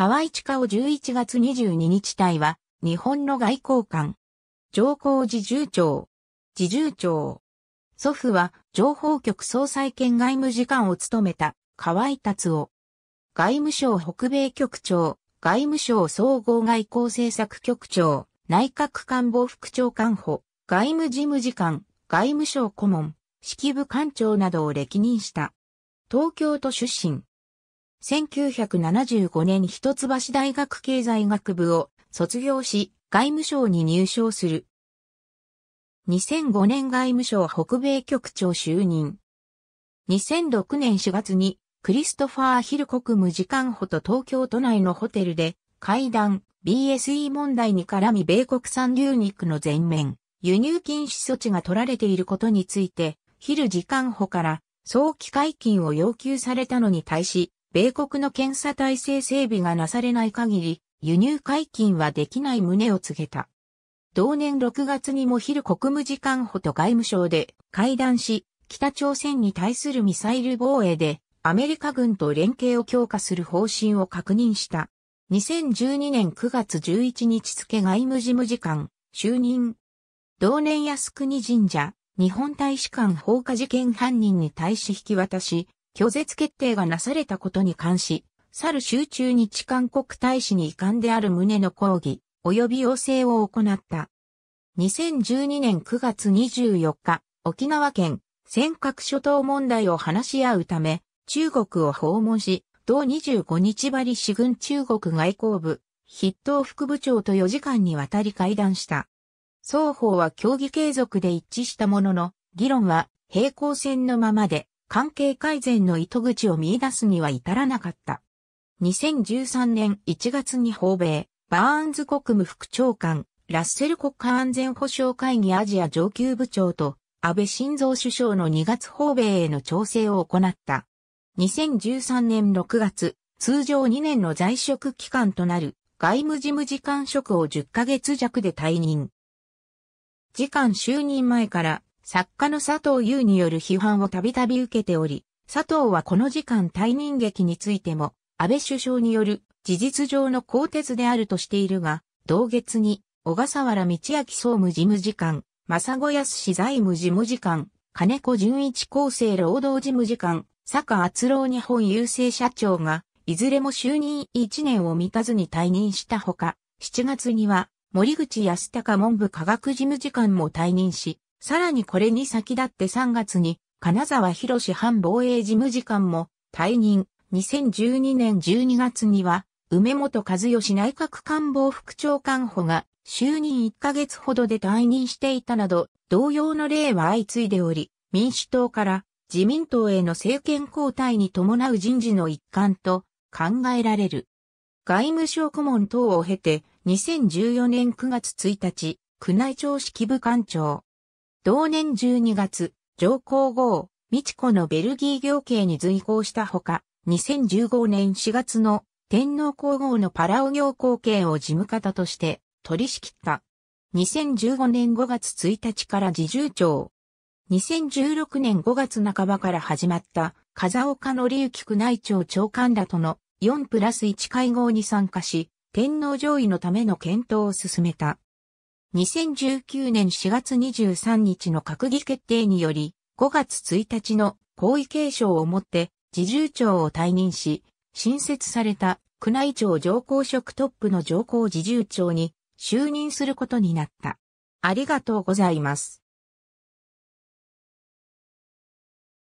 河合地下を11月22日隊は、日本の外交官。上皇自重長。自重長。祖父は、情報局総裁兼外務次官を務めた、河合達夫。外務省北米局長、外務省総合外交政策局長、内閣官房副長官補、外務事務次官、外務省顧問、指揮部官長などを歴任した。東京都出身。1975年一橋大学経済学部を卒業し、外務省に入省する。2005年外務省北米局長就任。2006年4月にクリストファー・ヒル国務次官補と東京都内のホテルで会談 BSE 問題に絡み米国産牛肉の全面輸入禁止措置が取られていることについてヒル次官補から早期解禁を要求されたのに対し米国の検査体制整備がなされない限り、輸入解禁はできない旨を告げた。同年6月にも昼国務次官補と外務省で会談し、北朝鮮に対するミサイル防衛でアメリカ軍と連携を強化する方針を確認した。2012年9月11日付外務事務次官、就任。同年靖国神社、日本大使館放火事件犯人に対し引き渡し、拒絶決定がなされたことに関し、去る集中日韓国大使に遺憾である旨の抗議、及び要請を行った。2012年9月24日、沖縄県尖閣諸島問題を話し合うため、中国を訪問し、同25日張り市軍中国外交部、筆頭副部長と4時間にわたり会談した。双方は協議継続で一致したものの、議論は平行線のままで、関係改善の糸口を見出すには至らなかった。2013年1月に訪米、バーンズ国務副長官、ラッセル国家安全保障会議アジア上級部長と安倍晋三首相の2月訪米への調整を行った。2013年6月、通常2年の在職期間となる外務事務次官職を10ヶ月弱で退任。次官就任前から作家の佐藤優による批判をたびたび受けており、佐藤はこの時間退任劇についても、安倍首相による事実上の更迭であるとしているが、同月に、小笠原道明総務事務次官、正子康財務事務次官、金子淳一厚生労働事務次官、坂厚郎日本郵政社長が、いずれも就任1年を満たずに退任したほか、7月には、森口康隆文部科学事務次官も退任し、さらにこれに先立って3月に、金沢博士反防衛事務次官も退任。2012年12月には、梅本和義内閣官房副長官補が就任1ヶ月ほどで退任していたなど、同様の例は相次いでおり、民主党から自民党への政権交代に伴う人事の一環と考えられる。外務省顧問等を経て、2014年9月1日、宮内庁式部官庁、同年12月、上皇后、美智子のベルギー行刑に随行したほか、2015年4月の天皇皇后のパラオ行後慶を事務方として取り仕切った。2015年5月1日から自重長。2016年5月半ばから始まった風岡の隆起宮内庁長官らとの4プラス1会合に参加し、天皇上位のための検討を進めた。2019年4月23日の閣議決定により、5月1日の皇位継承をもって、自重長を退任し、新設された宮内庁上皇職トップの上皇自重長に就任することになった。ありがとうございます。